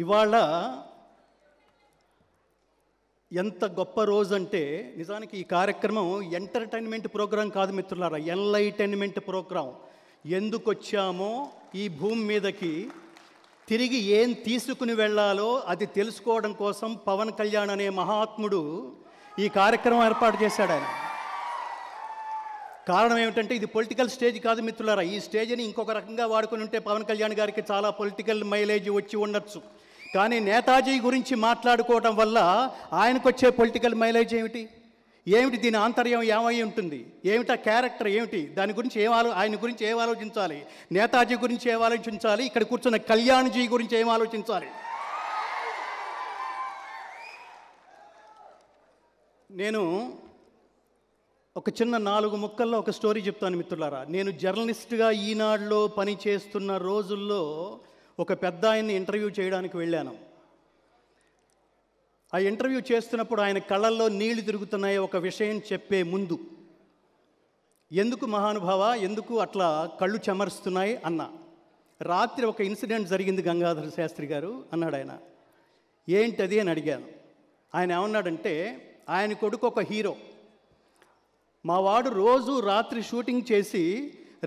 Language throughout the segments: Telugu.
ఇవాళ ఎంత గొప్ప రోజు అంటే నిజానికి ఈ కార్యక్రమం ఎంటర్టైన్మెంట్ ప్రోగ్రాం కాదు మిత్రులారా ఎన్లైటైన్మెంట్ ప్రోగ్రాం ఎందుకు వచ్చామో ఈ భూమి మీదకి తిరిగి ఏం తీసుకుని వెళ్ళాలో అది తెలుసుకోవడం కోసం పవన్ కళ్యాణ్ అనే మహాత్ముడు ఈ కార్యక్రమం ఏర్పాటు చేశాడు ఆయన కారణం ఏమిటంటే ఇది పొలిటికల్ స్టేజ్ కాదు మిత్రులారా ఈ స్టేజ్ని ఇంకొక రకంగా వాడుకొని ఉంటే పవన్ కళ్యాణ్ గారికి చాలా పొలిటికల్ మైలేజ్ వచ్చి ఉండొచ్చు కానీ నేతాజీ గురించి మాట్లాడుకోవడం వల్ల ఆయనకు వచ్చే పొలిటికల్ మైలేజ్ ఏమిటి ఏమిటి దీని ఆంతర్యం ఏమై ఉంటుంది ఏమిటా క్యారెక్టర్ ఏమిటి దాని గురించి ఏం ఆలో ఆయన గురించి ఏం ఆలోచించాలి నేతాజీ గురించి ఏం ఆలోచించాలి ఇక్కడ కూర్చున్న కళ్యాణ్జీ గురించి ఏం ఆలోచించాలి నేను ఒక చిన్న నాలుగు ముక్కల్లో ఒక స్టోరీ చెప్తాను మిత్రులారా నేను జర్నలిస్ట్గా ఈనాడులో పనిచేస్తున్న రోజుల్లో ఒక పెద్ద ఆయన్ని ఇంటర్వ్యూ చేయడానికి వెళ్ళాను ఆ ఇంటర్వ్యూ చేస్తున్నప్పుడు ఆయన కళ్ళల్లో నీళ్లు తిరుగుతున్నాయి ఒక విషయం చెప్పే ముందు ఎందుకు మహానుభావ ఎందుకు అట్లా కళ్ళు చెమరుస్తున్నాయి అన్న రాత్రి ఒక ఇన్సిడెంట్ జరిగింది గంగాధర శాస్త్రి గారు అన్నాడు ఆయన ఏంటది అని అడిగాను ఆయన ఏమన్నాడంటే ఆయన కొడుకు ఒక హీరో మా వాడు రోజు రాత్రి షూటింగ్ చేసి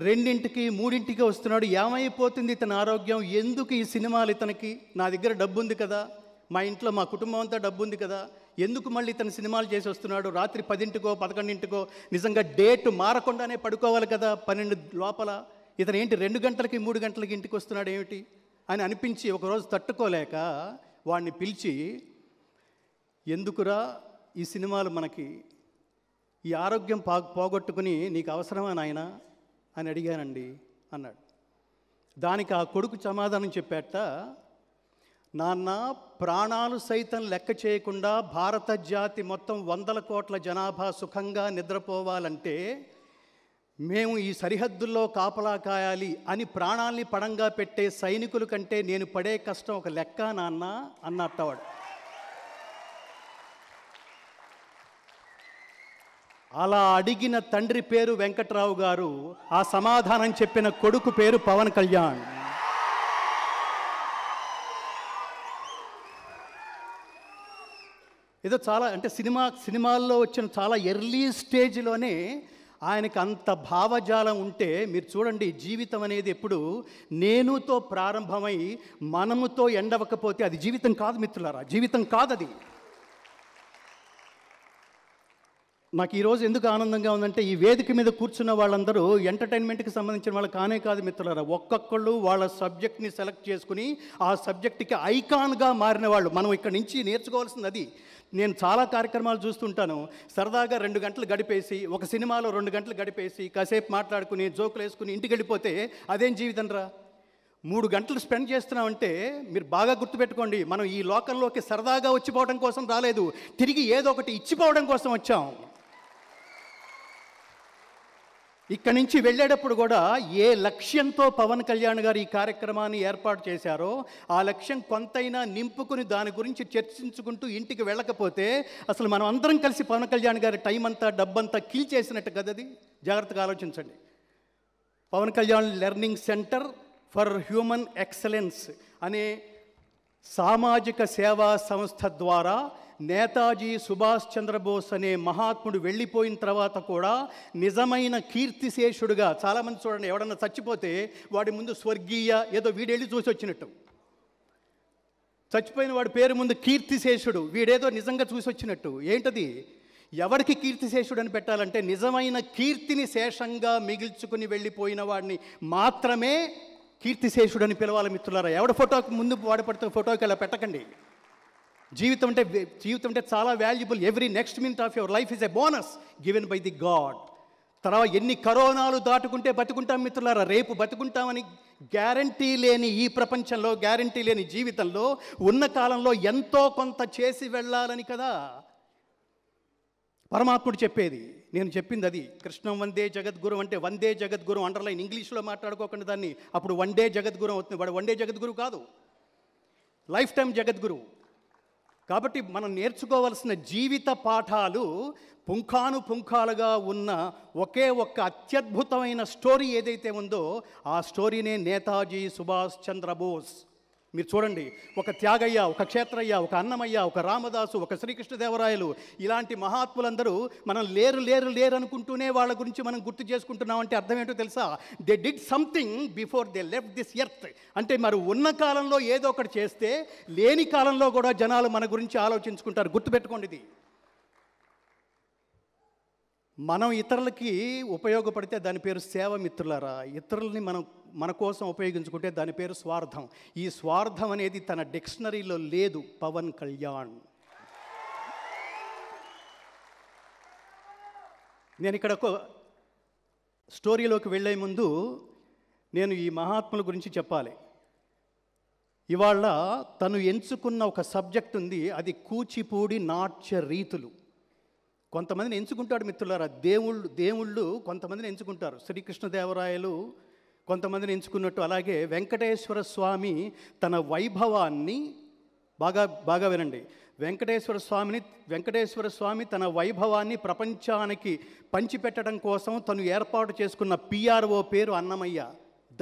రెండింటికి మూడింటికి వస్తున్నాడు ఏమైపోతుంది ఇతని ఆరోగ్యం ఎందుకు ఈ సినిమాలు ఇతనికి నా దగ్గర డబ్బు ఉంది కదా మా ఇంట్లో మా కుటుంబం అంతా డబ్బు ఉంది కదా ఎందుకు మళ్ళీ ఇతను సినిమాలు చేసి వస్తున్నాడు రాత్రి పదింటికో పదకొండింటికో నిజంగా డేట్ మారకుండానే పడుకోవాలి కదా పన్నెండు లోపల ఇతను ఏంటి రెండు గంటలకి మూడు గంటలకి ఇంటికి వస్తున్నాడు ఏమిటి అని అనిపించి ఒకరోజు తట్టుకోలేక వాడిని పిలిచి ఎందుకురా ఈ సినిమాలు మనకి ఈ ఆరోగ్యం పా పోగొట్టుకుని నీకు అవసరమా నాయన అని అడిగానండి అన్నాడు దానికి ఆ కొడుకు సమాధానం చెప్పేట నాన్న ప్రాణాలు సైతం లెక్క చేయకుండా భారత జాతి మొత్తం వందల కోట్ల జనాభా సుఖంగా నిద్రపోవాలంటే మేము ఈ సరిహద్దుల్లో కాపలా కాయాలి అని ప్రాణాల్ని పడంగా పెట్టే సైనికుల కంటే నేను పడే కష్టం ఒక లెక్క నాన్న అన్నట్టవాడు అలా అడిగిన తండ్రి పేరు వెంకట్రావు గారు ఆ సమాధానం చెప్పిన కొడుకు పేరు పవన్ కళ్యాణ్ ఏదో చాలా అంటే సినిమా సినిమాల్లో వచ్చిన చాలా ఎర్లీ స్టేజ్లోనే ఆయనకు అంత భావజాలం ఉంటే మీరు చూడండి జీవితం అనేది ఎప్పుడు నేనుతో ప్రారంభమై మనముతో ఎండవకపోతే అది జీవితం కాదు మిత్రులారా జీవితం కాదు అది నాకు ఈరోజు ఎందుకు ఆనందంగా ఉందంటే ఈ వేదిక మీద కూర్చున్న వాళ్ళందరూ ఎంటర్టైన్మెంట్కి సంబంధించిన వాళ్ళు కానే కాదు మిత్రులారా ఒక్కొక్కళ్ళు వాళ్ళ సబ్జెక్ట్ని సెలెక్ట్ చేసుకుని ఆ సబ్జెక్ట్కి ఐకాన్గా మారిన వాళ్ళు మనం ఇక్కడ నుంచి నేర్చుకోవాల్సింది అది నేను చాలా కార్యక్రమాలు చూస్తుంటాను సరదాగా రెండు గంటలు గడిపేసి ఒక సినిమాలో రెండు గంటలు గడిపేసి కాసేపు మాట్లాడుకుని జోకులు వేసుకుని ఇంటికి వెళ్ళిపోతే అదేం జీవితం రా మూడు గంటలు స్పెండ్ చేస్తున్నామంటే మీరు బాగా గుర్తుపెట్టుకోండి మనం ఈ లోకల్లోకి సరదాగా వచ్చిపోవడం కోసం రాలేదు తిరిగి ఏదో ఒకటి ఇచ్చిపోవడం కోసం వచ్చాం ఇక్కడి నుంచి వెళ్ళేటప్పుడు కూడా ఏ లక్ష్యంతో పవన్ కళ్యాణ్ గారు ఈ కార్యక్రమాన్ని ఏర్పాటు చేశారో ఆ లక్ష్యం కొంతైనా నింపుకుని దాని గురించి చర్చించుకుంటూ ఇంటికి వెళ్ళకపోతే అసలు మనం అందరం కలిసి పవన్ కళ్యాణ్ గారి టైం అంతా డబ్బంతా కీల్ చేసినట్టు అది జాగ్రత్తగా ఆలోచించండి Pawan Kalyan learning centre for human excellence అనే సామాజిక సేవా సంస్థ ద్వారా నేతాజీ సుభాష్ చంద్రబోస్ అనే మహాత్ముడు వెళ్ళిపోయిన తర్వాత కూడా నిజమైన కీర్తిశేషుడుగా చాలామంది చూడండి ఎవడన్నా చచ్చిపోతే వాడి ముందు స్వర్గీయ ఏదో వీడెళ్ళి చూసి వచ్చినట్టు చచ్చిపోయిన వాడి పేరు ముందు కీర్తిశేషుడు వీడేదో నిజంగా చూసి వచ్చినట్టు ఏంటది ఎవరికి కీర్తిశేషుడు అని పెట్టాలంటే నిజమైన కీర్తిని శేషంగా మిగిల్చుకుని వెళ్ళిపోయిన వాడిని మాత్రమే కీర్తిశేషుడు అని పిలవాలి మిత్రులారా ఎవడ ఫోటోకి ముందు వాడపడుతున్న ఫోటోకి అలా పెట్టకండి జీవితం అంటే జీవితం అంటే చాలా valuable every next minute of your life is a bonus given by the god తర్వాత ఎన్ని కరోనాలు దాటుకుంటే బతుకుంటాం మిత్రులారా రేపు బతుకుంటామని గ్యారంటీ లేని ఈ ప్రపంచంలో గ్యారంటీ లేని జీవితంలో ఉన్న కాలంలో ఎంతో కొంత చేసి వెళ్ళాలని కదా పరమాత్ముడు చెప్పేది నేను చెప్పింది అది కృష్ణం వందే జగద్గురు అంటే వందే జగద్గురు అండర్లైన్ ఇంగ్లీష్లో మాట్లాడుకోకుండా దాన్ని అప్పుడు వన్ డే జగద్గురు అవుతుంది వాడు వన్ డే జగద్గురు కాదు లైఫ్ టైం జగద్గురు కాబట్టి మనం నేర్చుకోవలసిన జీవిత పాఠాలు పుంఖాను పుంఖాలుగా ఉన్న ఒకే ఒక్క అత్యద్భుతమైన స్టోరీ ఏదైతే ఉందో ఆ స్టోరీనే నేతాజీ సుభాష్ చంద్రబోస్ మీరు చూడండి ఒక త్యాగయ్య ఒక క్షేత్రయ్య ఒక అన్నమయ్య ఒక రామదాసు ఒక శ్రీకృష్ణదేవరాయలు ఇలాంటి మహాత్ములందరూ మనం లేరు లేరు లేరు అనుకుంటూనే వాళ్ళ గురించి మనం గుర్తు చేసుకుంటున్నామంటే అర్థం ఏంటో తెలుసా they did something before they left this earth అంటే మరి ఉన్న కాలంలో ఏదో ఒకటి చేస్తే లేని కాలంలో కూడా జనాలు మన గురించి ఆలోచించుకుంటారు గుర్తుపెట్టుకోండి ఇది మనం ఇతరులకి ఉపయోగపడితే దాని పేరు సేవ మిత్రులరా ఇతరుల్ని మనం మన కోసం ఉపయోగించుకుంటే దాని పేరు స్వార్థం ఈ స్వార్థం అనేది తన డిక్షనరీలో లేదు పవన్ కళ్యాణ్ నేను ఇక్కడ ఒక స్టోరీలోకి వెళ్ళే ముందు నేను ఈ మహాత్ముల గురించి చెప్పాలి ఇవాళ తను ఎంచుకున్న ఒక సబ్జెక్ట్ ఉంది అది కూచిపూడి నాట్య రీతులు కొంతమందిని ఎంచుకుంటాడు మిత్రులారా దేవుళ్ళు దేవుళ్ళు కొంతమందిని ఎంచుకుంటారు శ్రీకృష్ణదేవరాయలు కొంతమందిని ఎంచుకున్నట్టు అలాగే వెంకటేశ్వర స్వామి తన వైభవాన్ని బాగా బాగా వినండి వెంకటేశ్వర స్వామిని వెంకటేశ్వర స్వామి తన వైభవాన్ని ప్రపంచానికి పంచిపెట్టడం కోసం తను ఏర్పాటు చేసుకున్న పిఆర్ఓ పేరు అన్నమయ్య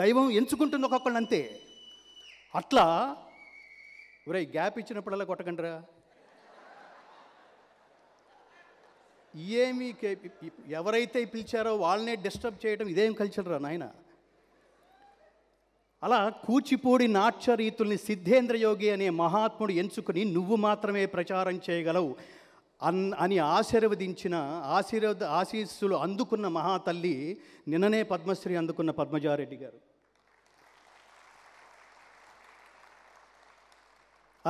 దైవం ఎంచుకుంటుంది ఒక్కొక్కళ్ళు అంతే అట్లా ఒరే గ్యాప్ ఇచ్చినప్పుడల్లా కొట్టకండిరా ఏమీ ఎవరైతే పిలిచారో వాళ్ళనే డిస్టర్బ్ చేయడం ఇదేం కల్చర్ రా నాయనా అలా కూచిపూడి నాట్య రీతుల్ని సిద్ధేంద్ర యోగి అనే మహాత్ముడు ఎంచుకుని నువ్వు మాత్రమే ప్రచారం చేయగలవు అన్ అని ఆశీర్వదించిన ఆశీర్వద ఆశీస్సులు అందుకున్న మహాతల్లి నిన్ననే పద్మశ్రీ అందుకున్న పద్మజారెడ్డి గారు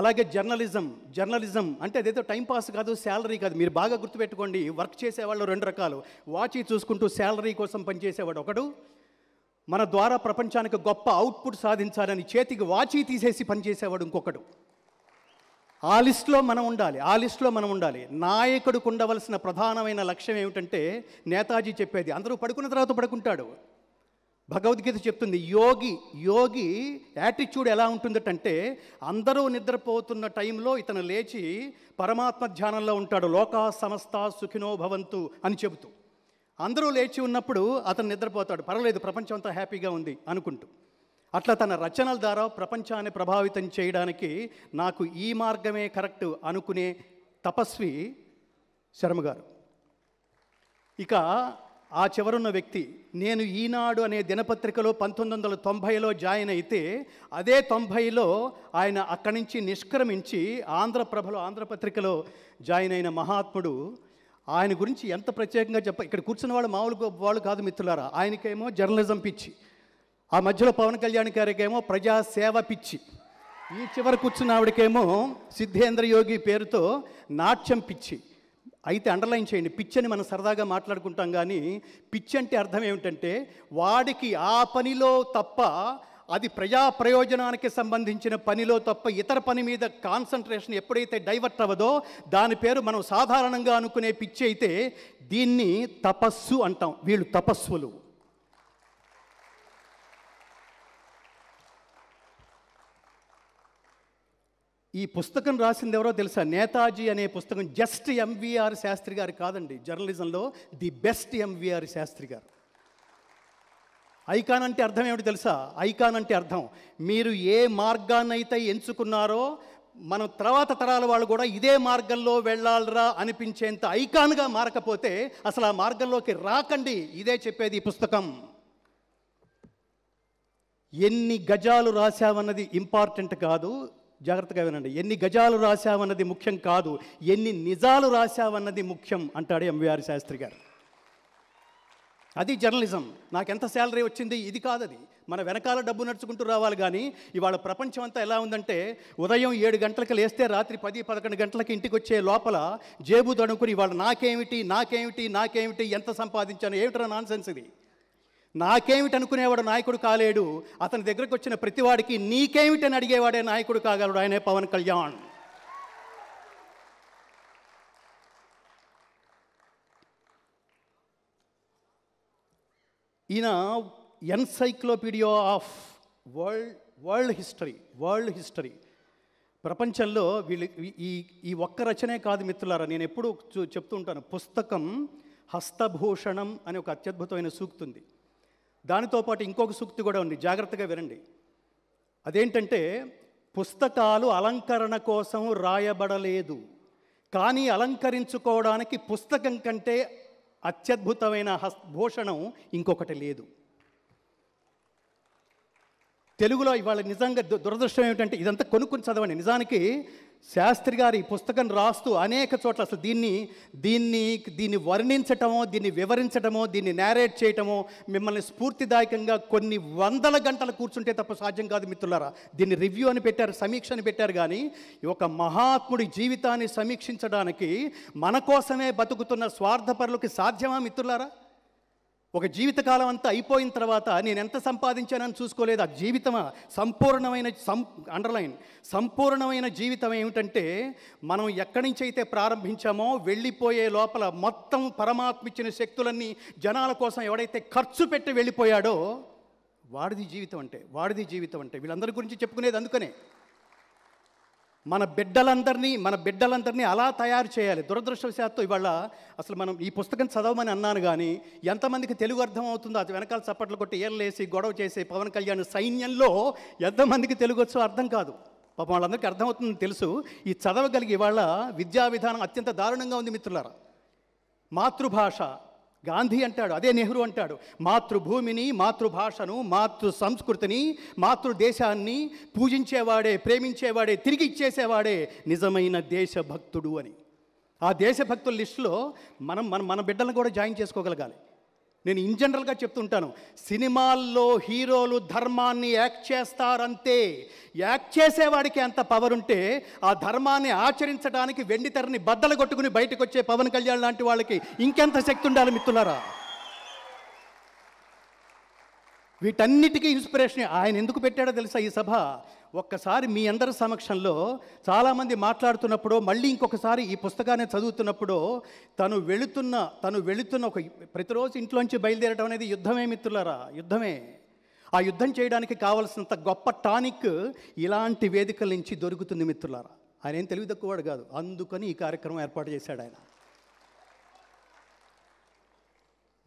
అలాగే జర్నలిజం జర్నలిజం అంటే అదేదో టైంపాస్ కాదు శాలరీ కాదు మీరు బాగా గుర్తుపెట్టుకోండి వర్క్ చేసేవాళ్ళు రెండు రకాలు వాచి చూసుకుంటూ శాలరీ కోసం పనిచేసేవాడు ఒకడు మన ద్వారా ప్రపంచానికి గొప్ప అవుట్పుట్ సాధించాలని చేతికి వాచి తీసేసి పనిచేసేవాడు ఇంకొకడు ఆ లిస్ట్లో మనం ఉండాలి ఆ లిస్ట్లో మనం ఉండాలి నాయకుడికి ఉండవలసిన ప్రధానమైన లక్ష్యం ఏమిటంటే నేతాజీ చెప్పేది అందరూ పడుకున్న తర్వాత పడుకుంటాడు భగవద్గీత చెప్తుంది యోగి యోగి యాటిట్యూడ్ ఎలా ఉంటుందటంటే అందరూ నిద్రపోతున్న టైంలో ఇతను లేచి పరమాత్మ ధ్యానంలో ఉంటాడు లోకా సమస్త సుఖినో భవంతు అని చెబుతూ అందరూ లేచి ఉన్నప్పుడు అతను నిద్రపోతాడు పర్వాలేదు ప్రపంచం అంతా హ్యాపీగా ఉంది అనుకుంటూ అట్లా తన రచనల ద్వారా ప్రపంచాన్ని ప్రభావితం చేయడానికి నాకు ఈ మార్గమే కరెక్ట్ అనుకునే తపస్వి శర్మ గారు ఇక ఆ చివరున్న వ్యక్తి నేను ఈనాడు అనే దినపత్రికలో పంతొమ్మిది వందల తొంభైలో జాయిన్ అయితే అదే తొంభైలో ఆయన అక్కడి నుంచి నిష్క్రమించి ఆంధ్రప్రభలో ఆంధ్రపత్రికలో జాయిన్ అయిన మహాత్ముడు ఆయన గురించి ఎంత ప్రత్యేకంగా చెప్ప ఇక్కడ కూర్చున్న వాళ్ళు మామూలు వాళ్ళు కాదు మిత్రులారా ఆయనకేమో జర్నలిజం పిచ్చి ఆ మధ్యలో పవన్ కళ్యాణ్ గారికేమో ప్రజాసేవ పిచ్చి ఈ చివరి కూర్చున్న ఆవిడకేమో సిద్ధేంద్ర యోగి పేరుతో నాట్యం పిచ్చి అయితే అండర్లైన్ చేయండి పిచ్ అని మనం సరదాగా మాట్లాడుకుంటాం కానీ పిచ్చి అంటే అర్థం ఏమిటంటే వాడికి ఆ పనిలో తప్ప అది ప్రజా ప్రయోజనానికి సంబంధించిన పనిలో తప్ప ఇతర పని మీద కాన్సన్ట్రేషన్ ఎప్పుడైతే డైవర్ట్ అవ్వదో దాని పేరు మనం సాధారణంగా అనుకునే పిచ్చి అయితే దీన్ని తపస్సు అంటాం వీళ్ళు తపస్సులు ఈ పుస్తకం రాసింది ఎవరో తెలుసా నేతాజీ అనే పుస్తకం జస్ట్ ఎంవీఆర్ శాస్త్రి గారు కాదండి జర్నలిజంలో ది బెస్ట్ ఎంవీఆర్ శాస్త్రి గారు ఐకాన్ అంటే అర్థం ఏమిటి తెలుసా ఐకాన్ అంటే అర్థం మీరు ఏ మార్గాన్నైతే ఎంచుకున్నారో మనం తర్వాత తరాల వాళ్ళు కూడా ఇదే మార్గంలో వెళ్ళాలరా అనిపించేంత ఐకాన్గా మారకపోతే అసలు ఆ మార్గంలోకి రాకండి ఇదే చెప్పేది ఈ పుస్తకం ఎన్ని గజాలు రాశావన్నది ఇంపార్టెంట్ కాదు జాగ్రత్తగా వినండి ఎన్ని గజాలు రాశావన్నది ముఖ్యం కాదు ఎన్ని నిజాలు రాశావన్నది ముఖ్యం అంటాడు ఎంవిఆర్ శాస్త్రి గారు అది జర్నలిజం నాకు ఎంత శాలరీ వచ్చింది ఇది కాదది మన వెనకాల డబ్బు నడుచుకుంటూ రావాలి కానీ ఇవాళ ప్రపంచం అంతా ఎలా ఉందంటే ఉదయం ఏడు గంటలకు లేస్తే రాత్రి పది పదకొండు గంటలకు ఇంటికి వచ్చే లోపల జేబు తడుకుని ఇవాళ నాకేమిటి నాకేమిటి నాకేమిటి ఎంత సంపాదించాను ఏమిటరా నాన్సెన్స్ ఇది నాకేమిటి అనుకునేవాడు నాయకుడు కాలేడు అతని దగ్గరకు వచ్చిన ప్రతివాడికి నీకేమిటని అడిగేవాడే నాయకుడు కాగలడు ఆయనే పవన్ కళ్యాణ్ ఈయన encyclopedia of world world history world history ప్రపంచంలో వీళ్ళు ఈ ఈ ఒక్క రచనే కాదు మిత్రులారా నేను ఎప్పుడూ ఉంటాను పుస్తకం హస్తభూషణం అనే ఒక అత్యద్భుతమైన సూక్తుంది దానితో పాటు ఇంకొక సూక్తి కూడా ఉంది జాగ్రత్తగా వినండి అదేంటంటే పుస్తకాలు అలంకరణ కోసం రాయబడలేదు కానీ అలంకరించుకోవడానికి పుస్తకం కంటే అత్యద్భుతమైన భూషణం ఇంకొకటి లేదు తెలుగులో ఇవాళ నిజంగా దురదృష్టం ఏమిటంటే ఇదంతా కొనుక్కుని చదవండి నిజానికి శాస్త్రి గారు ఈ పుస్తకం రాస్తూ అనేక చోట్ల అసలు దీన్ని దీన్ని దీన్ని వర్ణించటమో దీన్ని వివరించటమో దీన్ని నేరేట్ చేయటమో మిమ్మల్ని స్ఫూర్తిదాయకంగా కొన్ని వందల గంటలు కూర్చుంటే తప్ప సాధ్యం కాదు మిత్రులారా దీన్ని రివ్యూ అని పెట్టారు సమీక్ష అని పెట్టారు కానీ ఒక మహాత్ముడి జీవితాన్ని సమీక్షించడానికి మన కోసమే బతుకుతున్న స్వార్థపరులకి సాధ్యమా మిత్రులారా ఒక జీవితకాలం అంతా అయిపోయిన తర్వాత నేను ఎంత సంపాదించానని చూసుకోలేదు ఆ జీవితమా సంపూర్ణమైన సం అండర్లైన్ సంపూర్ణమైన జీవితం ఏమిటంటే మనం ఎక్కడి నుంచి అయితే ప్రారంభించామో వెళ్ళిపోయే లోపల మొత్తం పరమాత్మిచ్చిన శక్తులన్నీ జనాల కోసం ఎవడైతే ఖర్చు పెట్టి వెళ్ళిపోయాడో వాడిది జీవితం అంటే వాడిది జీవితం అంటే వీళ్ళందరి గురించి చెప్పుకునేది అందుకనే మన బిడ్డలందరినీ మన బిడ్డలందరినీ అలా తయారు చేయాలి దురదృష్టవశాత్తు ఇవాళ అసలు మనం ఈ పుస్తకం చదవమని అన్నాను కానీ ఎంతమందికి తెలుగు అర్థం అవుతుందో అది వెనకాల చప్పట్లు కొట్టి ఏళ్ళేసి గొడవ చేసి పవన్ కళ్యాణ్ సైన్యంలో ఎంతమందికి తెలుగు వచ్చో అర్థం కాదు పాపం వాళ్ళందరికీ అర్థమవుతుందని తెలుసు ఈ చదవగలిగి ఇవాళ విద్యా విధానం అత్యంత దారుణంగా ఉంది మిత్రులారా మాతృభాష గాంధీ అంటాడు అదే నెహ్రూ అంటాడు మాతృభూమిని మాతృభాషను మాతృ సంస్కృతిని మాతృదేశాన్ని పూజించేవాడే ప్రేమించేవాడే తిరిగి ఇచ్చేసేవాడే నిజమైన దేశభక్తుడు అని ఆ దేశభక్తుల లిస్టులో మనం మన మన బిడ్డలను కూడా జాయిన్ చేసుకోగలగాలి నేను ఇన్ జనరల్గా చెప్తుంటాను సినిమాల్లో హీరోలు ధర్మాన్ని యాక్ట్ చేస్తారంతే యాక్ట్ చేసేవాడికి అంత పవర్ ఉంటే ఆ ధర్మాన్ని ఆచరించడానికి వెండితెరని బద్దలు కొట్టుకుని బయటకు వచ్చే పవన్ కళ్యాణ్ లాంటి వాళ్ళకి ఇంకెంత శక్తి ఉండాలి మిత్రులారా వీటన్నిటికీ ఇన్స్పిరేషన్ ఆయన ఎందుకు పెట్టాడో తెలుసా ఈ సభ ఒక్కసారి మీ అందరి సమక్షంలో చాలామంది మాట్లాడుతున్నప్పుడు మళ్ళీ ఇంకొకసారి ఈ పుస్తకాన్ని చదువుతున్నప్పుడు తను వెళుతున్న తను వెళుతున్న ఒక ప్రతిరోజు ఇంట్లోంచి బయలుదేరడం అనేది యుద్ధమే మిత్రులరా యుద్ధమే ఆ యుద్ధం చేయడానికి కావలసినంత గొప్ప టానిక్ ఇలాంటి వేదికల నుంచి దొరుకుతుంది మిత్రులరా ఆయన ఏం తెలివి తక్కువవాడు కాదు అందుకని ఈ కార్యక్రమం ఏర్పాటు చేశాడు ఆయన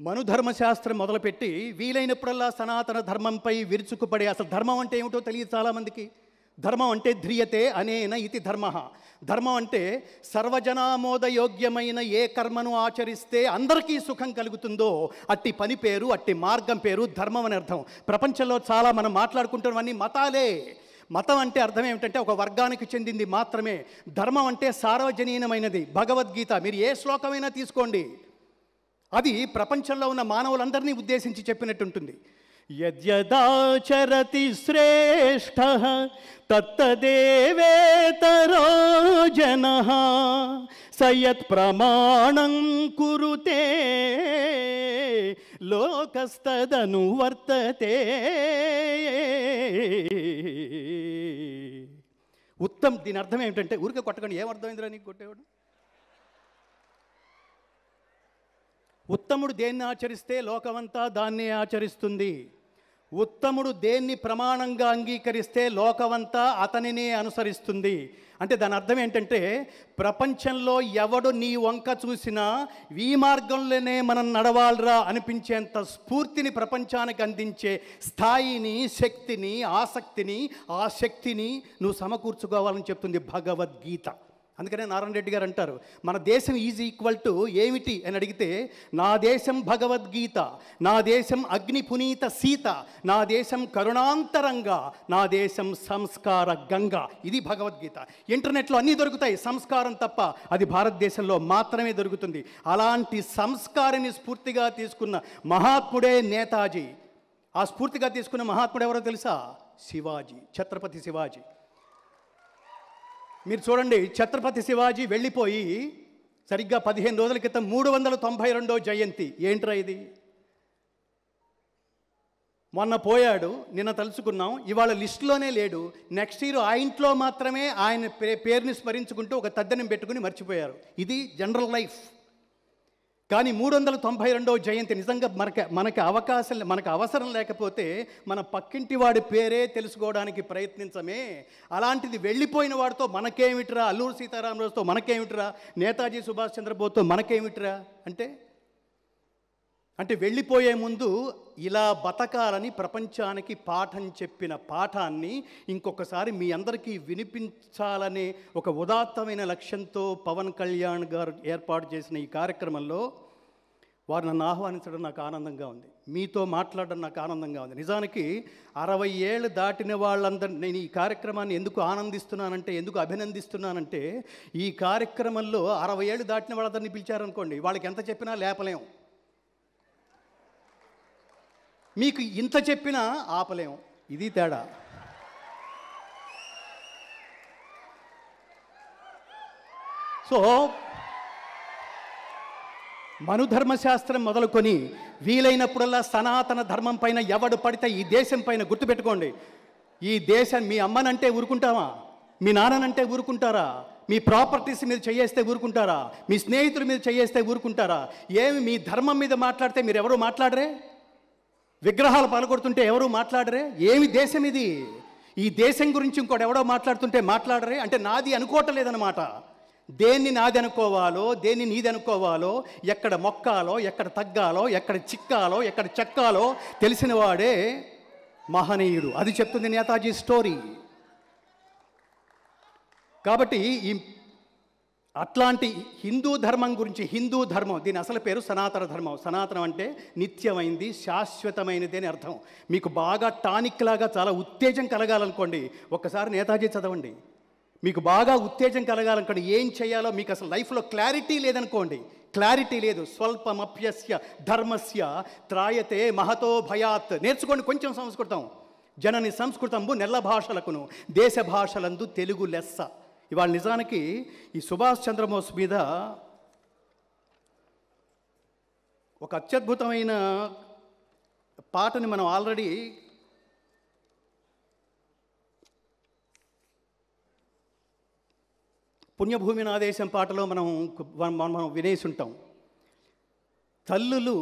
మనుధర్మశాస్త్రం మొదలుపెట్టి వీలైనప్పుడల్లా సనాతన ధర్మంపై విరుచుకుపడే అసలు ధర్మం అంటే ఏమిటో తెలియదు చాలామందికి ధర్మం అంటే ధ్రియతే అనేన ఇది ధర్మ ధర్మం అంటే సర్వజనామోదయోగ్యమైన ఏ కర్మను ఆచరిస్తే అందరికీ సుఖం కలుగుతుందో అట్టి పని పేరు అట్టి మార్గం పేరు ధర్మం అని అర్థం ప్రపంచంలో చాలా మనం మాట్లాడుకుంటున్నవన్నీ మతాలే మతం అంటే అర్థం ఏమిటంటే ఒక వర్గానికి చెందింది మాత్రమే ధర్మం అంటే సార్వజనీయమైనది భగవద్గీత మీరు ఏ శ్లోకమైనా తీసుకోండి అది ప్రపంచంలో ఉన్న మానవులందరినీ ఉద్దేశించి చెప్పినట్టుంటుంది యద్యదాచరతి శ్రేష్ఠ తత్తదేవేతరో జన సయత్ ప్రమాణం కురుతే లోకస్తదను వర్తతే ఉత్తమ్ దీని అర్థం ఏమిటంటే ఊరికే కొట్టకండి ఏం అర్థమైందిరా నీకు కొట్టేవాడు ఉత్తముడు దేన్ని ఆచరిస్తే లోకమంతా దాన్నే ఆచరిస్తుంది ఉత్తముడు దేన్ని ప్రమాణంగా అంగీకరిస్తే లోకమంతా అతనినే అనుసరిస్తుంది అంటే దాని అర్థం ఏంటంటే ప్రపంచంలో ఎవడు నీ వంక చూసినా ఈ మార్గంలోనే మనం నడవాలరా అనిపించేంత స్ఫూర్తిని ప్రపంచానికి అందించే స్థాయిని శక్తిని ఆసక్తిని ఆ శక్తిని నువ్వు సమకూర్చుకోవాలని చెప్తుంది భగవద్గీత అందుకనే నారాయణ రెడ్డి గారు అంటారు మన దేశం ఈజ్ ఈక్వల్ టు ఏమిటి అని అడిగితే నా దేశం భగవద్గీత నా దేశం అగ్ని పునీత సీత నా దేశం కరుణాంతరంగా నా దేశం సంస్కార గంగా ఇది భగవద్గీత ఇంటర్నెట్లో అన్నీ దొరుకుతాయి సంస్కారం తప్ప అది భారతదేశంలో మాత్రమే దొరుకుతుంది అలాంటి సంస్కారాన్ని స్ఫూర్తిగా తీసుకున్న మహాత్ముడే నేతాజీ ఆ స్ఫూర్తిగా తీసుకున్న మహాత్ముడు ఎవరో తెలుసా శివాజీ ఛత్రపతి శివాజీ మీరు చూడండి ఛత్రపతి శివాజీ వెళ్ళిపోయి సరిగ్గా పదిహేను రోజుల క్రితం మూడు వందల తొంభై రెండో జయంతి ఏంట్రా ఇది మొన్న పోయాడు నిన్న తలుచుకున్నాం ఇవాళ లిస్టులోనే లేడు నెక్స్ట్ ఇయర్ ఆ ఇంట్లో మాత్రమే ఆయన పేరుని స్మరించుకుంటూ ఒక తద్దనం పెట్టుకుని మర్చిపోయారు ఇది జనరల్ లైఫ్ కానీ మూడు వందల తొంభై రెండవ జయంతి నిజంగా మనకి మనకి అవకాశం మనకు అవసరం లేకపోతే మన పక్కింటి వాడి పేరే తెలుసుకోవడానికి ప్రయత్నించమే అలాంటిది వెళ్ళిపోయిన వాడితో మనకేమిట్రా అల్లూరు సీతారామరాజుతో మనకేమిట్రా నేతాజీ సుభాష్ చంద్రబోస్తో మనకేమిట్రా అంటే అంటే వెళ్ళిపోయే ముందు ఇలా బతకాలని ప్రపంచానికి పాఠం చెప్పిన పాఠాన్ని ఇంకొకసారి మీ అందరికీ వినిపించాలనే ఒక ఉదాత్తమైన లక్ష్యంతో పవన్ కళ్యాణ్ గారు ఏర్పాటు చేసిన ఈ కార్యక్రమంలో వారు నన్ను ఆహ్వానించడం నాకు ఆనందంగా ఉంది మీతో మాట్లాడడం నాకు ఆనందంగా ఉంది నిజానికి అరవై ఏళ్ళు దాటిన వాళ్ళందరూ నేను ఈ కార్యక్రమాన్ని ఎందుకు ఆనందిస్తున్నానంటే ఎందుకు అభినందిస్తున్నానంటే ఈ కార్యక్రమంలో అరవై ఏళ్ళు దాటిన వాళ్ళందరినీ పిలిచారనుకోండి వాళ్ళకి ఎంత చెప్పినా లేపలేము మీకు ఇంత చెప్పినా ఆపలేం ఇది తేడా సో మనుధర్మశాస్త్రం మొదలుకొని వీలైనప్పుడల్లా సనాతన ధర్మం పైన ఎవడు పడితే ఈ దేశం పైన గుర్తుపెట్టుకోండి ఈ దేశం మీ అమ్మనంటే ఊరుకుంటావా మీ నాన్ననంటే ఊరుకుంటారా మీ ప్రాపర్టీస్ మీరు చేయేస్తే ఊరుకుంటారా మీ స్నేహితుల మీద చేయేస్తే ఊరుకుంటారా ఏమి మీ ధర్మం మీద మాట్లాడితే మీరు ఎవరు మాట్లాడరే విగ్రహాలు పాల్గొడుతుంటే ఎవరు మాట్లాడరే ఏమి దేశం ఇది ఈ దేశం గురించి ఇంకోటి ఎవడో మాట్లాడుతుంటే మాట్లాడరే అంటే నాది అనుకోవటం లేదనమాట దేన్ని నాది అనుకోవాలో దేన్ని నీది అనుకోవాలో ఎక్కడ మొక్కాలో ఎక్కడ తగ్గాలో ఎక్కడ చిక్కాలో ఎక్కడ చెక్కాలో తెలిసిన వాడే మహనీయుడు అది చెప్తుంది నేతాజీ స్టోరీ కాబట్టి ఈ అట్లాంటి హిందూ ధర్మం గురించి హిందూ ధర్మం దీని అసలు పేరు సనాతన ధర్మం సనాతనం అంటే నిత్యమైంది శాశ్వతమైనది అని అర్థం మీకు బాగా టానిక్ లాగా చాలా ఉత్తేజం కలగాలనుకోండి ఒక్కసారి నేతాజీ చదవండి మీకు బాగా ఉత్తేజం కలగాలనుకోండి ఏం చేయాలో మీకు అసలు లైఫ్లో క్లారిటీ లేదనుకోండి క్లారిటీ లేదు స్వల్పమప్యస్య ధర్మస్య త్రాయతే మహతో భయాత్ నేర్చుకోండి కొంచెం సంస్కృతం జనని సంస్కృతంబు నెల్ల భాషలకును దేశ భాషలందు తెలుగు లెస్స ఇవాళ నిజానికి ఈ సుభాష్ చంద్రబోస్ మీద ఒక అత్యద్భుతమైన పాటని మనం ఆల్రెడీ పుణ్యభూమి నాదేశం పాటలో మనం మనం వినేసి ఉంటాం తల్లులు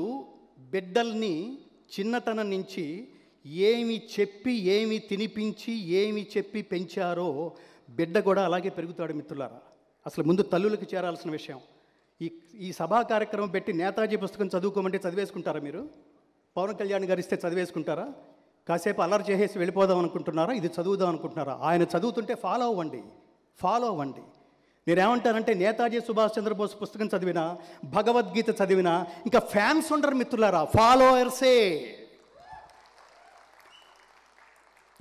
బిడ్డల్ని చిన్నతనం నుంచి ఏమి చెప్పి ఏమి తినిపించి ఏమి చెప్పి పెంచారో బిడ్డ కూడా అలాగే పెరుగుతాడు మిత్రులారా అసలు ముందు తల్లులకు చేరాల్సిన విషయం ఈ ఈ సభా కార్యక్రమం పెట్టి నేతాజీ పుస్తకం చదువుకోమంటే చదివేసుకుంటారా మీరు పవన్ కళ్యాణ్ గారు ఇస్తే చదివేసుకుంటారా కాసేపు అలర్ చేసేసి వెళ్ళిపోదాం అనుకుంటున్నారా ఇది చదువుదాం అనుకుంటున్నారా ఆయన చదువుతుంటే ఫాలో అవ్వండి ఫాలో అవ్వండి నేనేమంటానంటే నేతాజీ సుభాష్ చంద్రబోస్ పుస్తకం చదివినా భగవద్గీత చదివినా ఇంకా ఫ్యాన్స్ ఉండరు మిత్రులారా ఫాలోయర్సే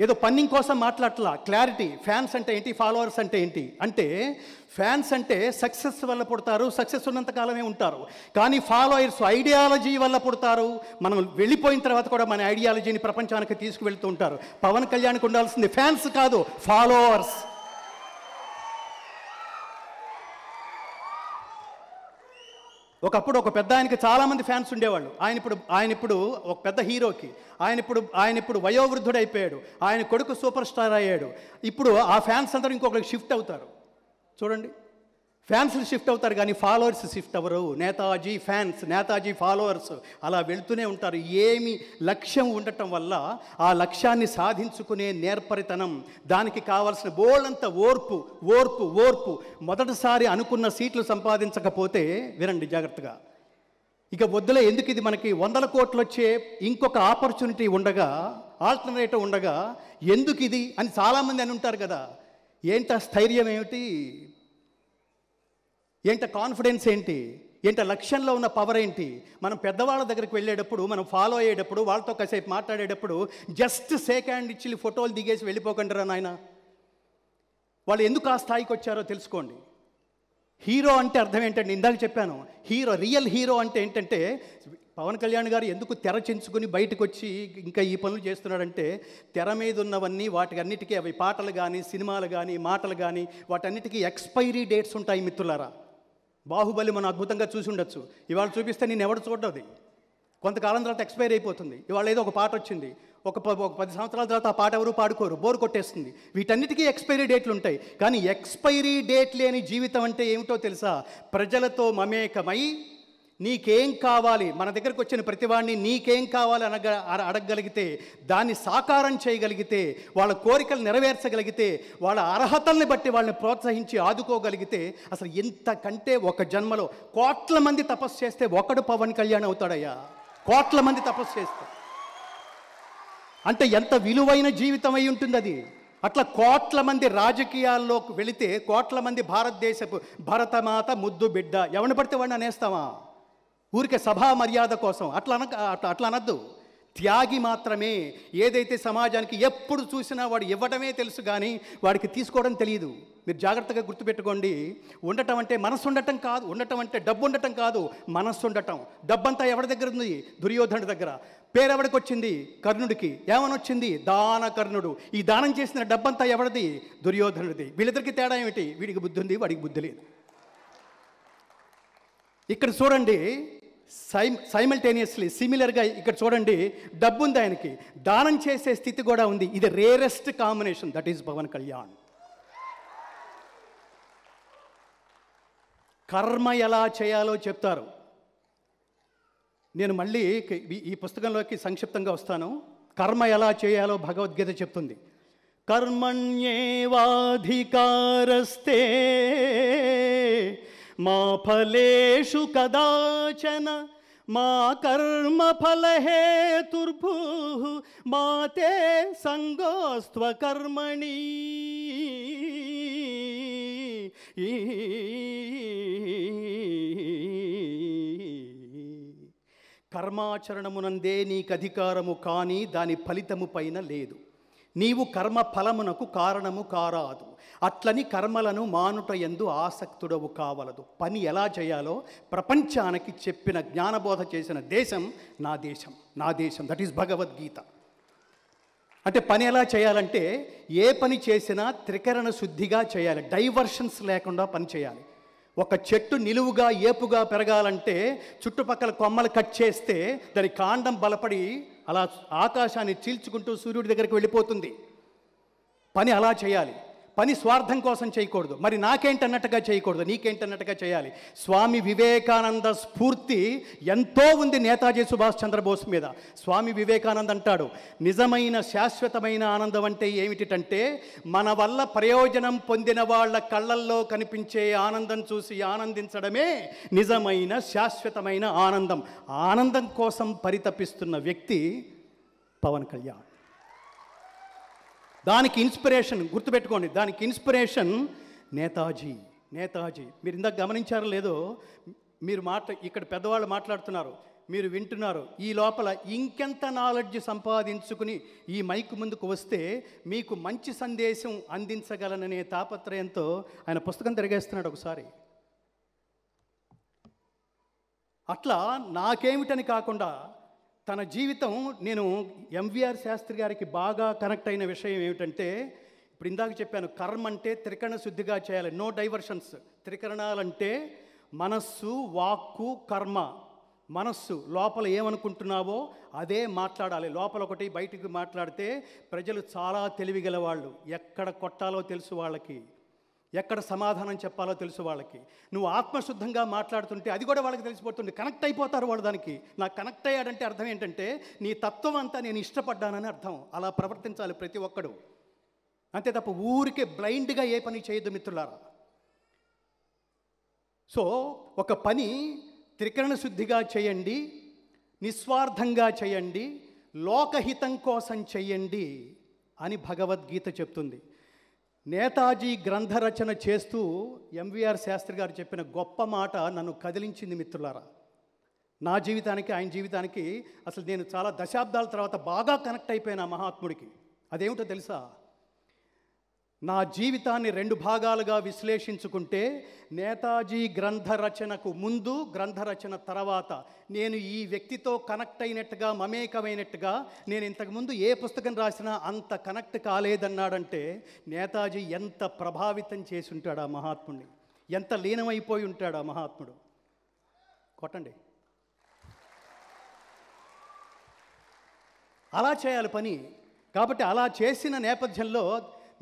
ఏదో పన్నింగ్ కోసం మాట్లాడలా క్లారిటీ ఫ్యాన్స్ అంటే ఏంటి ఫాలోవర్స్ అంటే ఏంటి అంటే ఫ్యాన్స్ అంటే సక్సెస్ వల్ల పుడతారు సక్సెస్ ఉన్నంతకాలమే ఉంటారు కానీ ఫాలోయర్స్ ఐడియాలజీ వల్ల పుడతారు మనం వెళ్ళిపోయిన తర్వాత కూడా మన ఐడియాలజీని ప్రపంచానికి తీసుకువెళ్తూ ఉంటారు పవన్ కళ్యాణ్కి ఉండాల్సింది ఫ్యాన్స్ కాదు ఫాలోవర్స్ ఒకప్పుడు ఒక పెద్ద ఆయనకి చాలామంది ఫ్యాన్స్ ఉండేవాళ్ళు ఆయన ఇప్పుడు ఆయన ఇప్పుడు ఒక పెద్ద హీరోకి ఆయన ఇప్పుడు ఆయన ఇప్పుడు వయోవృద్ధుడు అయిపోయాడు ఆయన కొడుకు సూపర్ స్టార్ అయ్యాడు ఇప్పుడు ఆ ఫ్యాన్స్ అందరూ ఇంకొకరికి షిఫ్ట్ అవుతారు చూడండి ఫ్యాన్స్లు షిఫ్ట్ అవుతారు కానీ ఫాలోవర్స్ షిఫ్ట్ అవ్వరు నేతాజీ ఫ్యాన్స్ నేతాజీ ఫాలోవర్స్ అలా వెళ్తూనే ఉంటారు ఏమి లక్ష్యం ఉండటం వల్ల ఆ లక్ష్యాన్ని సాధించుకునే నేర్పరితనం దానికి కావాల్సిన బోల్డంత ఓర్పు ఓర్పు ఓర్పు మొదటిసారి అనుకున్న సీట్లు సంపాదించకపోతే వినండి జాగ్రత్తగా ఇక వద్దులే ఎందుకు ఇది మనకి వందల కోట్లు వచ్చే ఇంకొక ఆపర్చునిటీ ఉండగా ఆల్టర్నేటివ్ ఉండగా ఎందుకు ఇది అని చాలామంది అని ఉంటారు కదా ఏంట స్థైర్యం ఏమిటి ఏంట కాన్ఫిడెన్స్ ఏంటి ఏంట లక్ష్యంలో ఉన్న పవర్ ఏంటి మనం పెద్దవాళ్ళ దగ్గరికి వెళ్ళేటప్పుడు మనం ఫాలో అయ్యేటప్పుడు వాళ్ళతో కాసేపు మాట్లాడేటప్పుడు జస్ట్ సేక్ హ్యాండ్ ఇచ్చి ఫోటోలు దిగేసి రా నాయన వాళ్ళు ఎందుకు ఆ స్థాయికి వచ్చారో తెలుసుకోండి హీరో అంటే అర్థం ఏంటంటే ఇందాక చెప్పాను హీరో రియల్ హీరో అంటే ఏంటంటే పవన్ కళ్యాణ్ గారు ఎందుకు తెర చెంచుకుని బయటకు వచ్చి ఇంకా ఈ పనులు చేస్తున్నాడంటే తెర మీద ఉన్నవన్నీ వాటికి అన్నిటికీ అవి పాటలు కానీ సినిమాలు కానీ మాటలు కానీ వాటన్నిటికీ ఎక్స్పైరీ డేట్స్ ఉంటాయి మిత్రులారా బాహుబలి మనం అద్భుతంగా చూసి ఉండొచ్చు ఇవాళ చూపిస్తే నేను ఎవడు చూడదు కొంతకాలం తర్వాత ఎక్స్పైర్ అయిపోతుంది ఇవాళ ఏదో ఒక పాట వచ్చింది ఒక పది సంవత్సరాల తర్వాత ఆ పాట ఎవరు పాడుకోరు బోర్ కొట్టేస్తుంది వీటన్నిటికీ ఎక్స్పైరీ డేట్లు ఉంటాయి కానీ ఎక్స్పైరీ డేట్ లేని జీవితం అంటే ఏమిటో తెలుసా ప్రజలతో మమేకమై నీకేం కావాలి మన దగ్గరకు వచ్చిన ప్రతివాడిని నీకేం కావాలి అనగ అడగగలిగితే దాన్ని సాకారం చేయగలిగితే వాళ్ళ కోరికలు నెరవేర్చగలిగితే వాళ్ళ అర్హతల్ని బట్టి వాళ్ళని ప్రోత్సహించి ఆదుకోగలిగితే అసలు ఎంతకంటే ఒక జన్మలో కోట్ల మంది తపస్సు చేస్తే ఒకడు పవన్ కళ్యాణ్ అవుతాడయ్యా కోట్ల మంది తపస్సు చేస్తే అంటే ఎంత విలువైన జీవితం అయి ఉంటుంది అది అట్లా కోట్ల మంది రాజకీయాల్లోకి వెళితే కోట్ల మంది భారతదేశపు భరతమాత ముద్దు బిడ్డ ఎవరిని పడితే వాడిని అనేస్తామా ఊరికే సభా మర్యాద కోసం అట్లా అన అట్లా అట్లా అనద్దు త్యాగి మాత్రమే ఏదైతే సమాజానికి ఎప్పుడు చూసినా వాడు ఇవ్వడమే తెలుసు కానీ వాడికి తీసుకోవడం తెలియదు మీరు జాగ్రత్తగా గుర్తుపెట్టుకోండి ఉండటం అంటే మనసు ఉండటం కాదు ఉండటం అంటే డబ్బు ఉండటం కాదు మనస్సు ఉండటం డబ్బంతా ఎవరి దగ్గర ఉంది దుర్యోధనుడి దగ్గర పేరెవడికి వచ్చింది కర్ణుడికి ఏమని వచ్చింది దాన కర్ణుడు ఈ దానం చేసిన డబ్బంతా ఎవరిది దుర్యోధనుడిది వీళ్ళిద్దరికి తేడా ఏమిటి వీడికి బుద్ధి ఉంది వాడికి బుద్ధి లేదు ఇక్కడ చూడండి సైమ్ సైమల్టేనియస్లీ సిమిలర్గా ఇక్కడ చూడండి డబ్బు ఉంది ఆయనకి దానం చేసే స్థితి కూడా ఉంది ఇది rarest combination that is Pawan Kalyan కర్మ ఎలా చేయాలో చెప్తారు నేను మళ్ళీ ఈ పుస్తకంలోకి సంక్షిప్తంగా వస్తాను కర్మ ఎలా చేయాలో భగవద్గీత చెప్తుంది కర్మణ్యేవాధికారస్తే మా ఫలేషు కదాచన మా కర్మ ఫలహే తుర్భు మాతే సంగోస్త్వ కర్మణి కర్మాచరణమునందే నీకు అధికారము కానీ దాని ఫలితము పైన లేదు నీవు కర్మ ఫలమునకు కారణము కారాదు అట్లని కర్మలను మానుట ఎందు ఆసక్తుడవు కావలదు పని ఎలా చేయాలో ప్రపంచానికి చెప్పిన జ్ఞానబోధ చేసిన దేశం నా దేశం నా దేశం దట్ ఈస్ భగవద్గీత అంటే పని ఎలా చేయాలంటే ఏ పని చేసినా త్రికరణ శుద్ధిగా చేయాలి డైవర్షన్స్ లేకుండా పని చేయాలి ఒక చెట్టు నిలువుగా ఏపుగా పెరగాలంటే చుట్టుపక్కల కొమ్మలు కట్ చేస్తే దాని కాండం బలపడి అలా ఆకాశాన్ని చీల్చుకుంటూ సూర్యుడి దగ్గరికి వెళ్ళిపోతుంది పని అలా చేయాలి పని స్వార్థం కోసం చేయకూడదు మరి నాకేంటన్నట్టుగా చేయకూడదు నీకేంటన్నట్టుగా చేయాలి స్వామి వివేకానంద స్ఫూర్తి ఎంతో ఉంది నేతాజీ సుభాష్ చంద్రబోస్ మీద స్వామి వివేకానంద్ అంటాడు నిజమైన శాశ్వతమైన ఆనందం అంటే ఏమిటంటే మన వల్ల ప్రయోజనం పొందిన వాళ్ళ కళ్ళల్లో కనిపించే ఆనందం చూసి ఆనందించడమే నిజమైన శాశ్వతమైన ఆనందం ఆనందం కోసం పరితపిస్తున్న వ్యక్తి పవన్ కళ్యాణ్ దానికి ఇన్స్పిరేషన్ గుర్తుపెట్టుకోండి దానికి ఇన్స్పిరేషన్ నేతాజీ నేతాజీ మీరు ఇందాక గమనించారో లేదో మీరు మాట ఇక్కడ పెద్దవాళ్ళు మాట్లాడుతున్నారు మీరు వింటున్నారు ఈ లోపల ఇంకెంత నాలెడ్జ్ సంపాదించుకుని ఈ మైక్ ముందుకు వస్తే మీకు మంచి సందేశం అందించగలననే తాపత్రయంతో ఆయన పుస్తకం తిరిగేస్తున్నాడు ఒకసారి అట్లా నాకేమిటని కాకుండా తన జీవితం నేను ఎంవిఆర్ శాస్త్రి గారికి బాగా కనెక్ట్ అయిన విషయం ఏమిటంటే ఇప్పుడు ఇందాక చెప్పాను కర్మ అంటే త్రికరణ శుద్ధిగా చేయాలి నో డైవర్షన్స్ త్రికరణాలంటే మనస్సు వాక్కు కర్మ మనస్సు లోపల ఏమనుకుంటున్నావో అదే మాట్లాడాలి లోపల ఒకటి బయటికి మాట్లాడితే ప్రజలు చాలా తెలివిగల వాళ్ళు ఎక్కడ కొట్టాలో తెలుసు వాళ్ళకి ఎక్కడ సమాధానం చెప్పాలో తెలుసు వాళ్ళకి నువ్వు ఆత్మశుద్ధంగా మాట్లాడుతుంటే అది కూడా వాళ్ళకి తెలిసిపోతుంది కనెక్ట్ అయిపోతారు వాళ్ళు దానికి నాకు కనెక్ట్ అయ్యాడంటే అర్థం ఏంటంటే నీ తత్వం అంతా నేను ఇష్టపడ్డానని అర్థం అలా ప్రవర్తించాలి ప్రతి ఒక్కడు అంతే తప్ప ఊరికే బ్లైండ్గా ఏ పని చేయదు మిత్రులారా సో ఒక పని త్రికరణ శుద్ధిగా చేయండి నిస్వార్థంగా చేయండి లోకహితం కోసం చేయండి అని భగవద్గీత చెప్తుంది నేతాజీ గ్రంథరచన చేస్తూ ఎంవీఆర్ శాస్త్రి గారు చెప్పిన గొప్ప మాట నన్ను కదిలించింది మిత్రులారా నా జీవితానికి ఆయన జీవితానికి అసలు నేను చాలా దశాబ్దాల తర్వాత బాగా కనెక్ట్ అయిపోయిన మహాత్ముడికి అదేమిటో తెలుసా నా జీవితాన్ని రెండు భాగాలుగా విశ్లేషించుకుంటే నేతాజీ గ్రంథ రచనకు ముందు గ్రంథ రచన తర్వాత నేను ఈ వ్యక్తితో కనెక్ట్ అయినట్టుగా మమేకమైనట్టుగా నేను ఇంతకుముందు ఏ పుస్తకం రాసినా అంత కనెక్ట్ కాలేదన్నాడంటే నేతాజీ ఎంత ప్రభావితం చేసి ఉంటాడు ఆ మహాత్ముడిని ఎంత లీనమైపోయి ఉంటాడు ఆ మహాత్ముడు కొట్టండి అలా చేయాలి పని కాబట్టి అలా చేసిన నేపథ్యంలో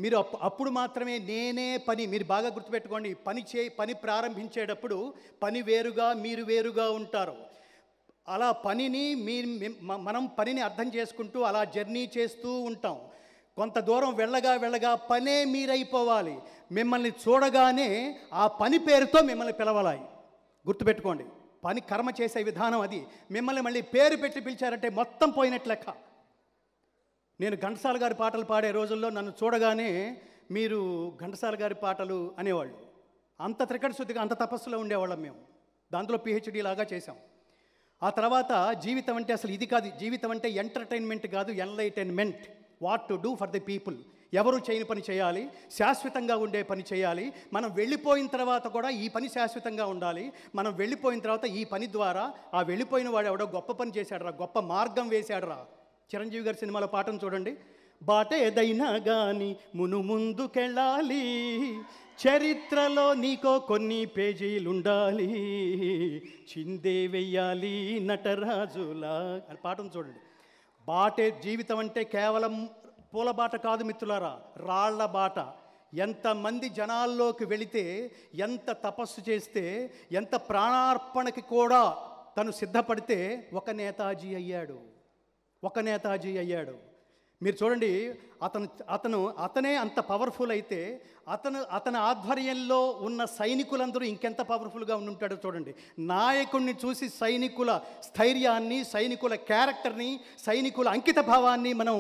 మీరు అప్పుడు మాత్రమే నేనే పని మీరు బాగా గుర్తుపెట్టుకోండి పని చే పని ప్రారంభించేటప్పుడు పని వేరుగా మీరు వేరుగా ఉంటారు అలా పనిని మీ మనం పనిని అర్థం చేసుకుంటూ అలా జర్నీ చేస్తూ ఉంటాం కొంత దూరం వెళ్ళగా వెళ్ళగా పనే మీరైపోవాలి మిమ్మల్ని చూడగానే ఆ పని పేరుతో మిమ్మల్ని పిలవాలి గుర్తుపెట్టుకోండి పని కర్మ చేసే విధానం అది మిమ్మల్ని మళ్ళీ పేరు పెట్టి పిలిచారంటే మొత్తం పోయినట్లు లెక్క నేను ఘంటసాల గారి పాటలు పాడే రోజుల్లో నన్ను చూడగానే మీరు ఘంటసాల గారి పాటలు అనేవాళ్ళు అంత త్రికట శుద్ధిగా అంత తపస్సులో ఉండేవాళ్ళం మేము దాంట్లో పిహెచ్డీ లాగా చేశాం ఆ తర్వాత జీవితం అంటే అసలు ఇది కాదు జీవితం అంటే ఎంటర్టైన్మెంట్ కాదు enlightenment what to do for the people ఎవరు చేయని పని చేయాలి శాశ్వతంగా ఉండే పని చేయాలి మనం వెళ్ళిపోయిన తర్వాత కూడా ఈ పని శాశ్వతంగా ఉండాలి మనం వెళ్ళిపోయిన తర్వాత ఈ పని ద్వారా ఆ వెళ్ళిపోయిన వాడు ఎవడో గొప్ప పని చేశాడరా గొప్ప మార్గం వేశాడరా చిరంజీవి గారి సినిమాలో పాటను చూడండి బాటే ఏదైనా గాని మును ముందుకెళ్ళాలి చరిత్రలో నీకో కొన్ని పేజీలుండాలి చిందే వెయ్యాలి నటరాజులా అని పాటను చూడండి బాటే జీవితం అంటే కేవలం పూల బాట కాదు మిత్రులారా రాళ్ల బాట ఎంతమంది జనాల్లోకి వెళితే ఎంత తపస్సు చేస్తే ఎంత ప్రాణార్పణకి కూడా తను సిద్ధపడితే ఒక నేతాజీ అయ్యాడు ఒక నేతాజీ అయ్యాడు మీరు చూడండి అతను అతను అతనే అంత పవర్ఫుల్ అయితే అతను అతని ఆధ్వర్యంలో ఉన్న సైనికులందరూ ఇంకెంత పవర్ఫుల్గా ఉంటాడో చూడండి నాయకుడిని చూసి సైనికుల స్థైర్యాన్ని సైనికుల క్యారెక్టర్ని సైనికుల అంకిత భావాన్ని మనం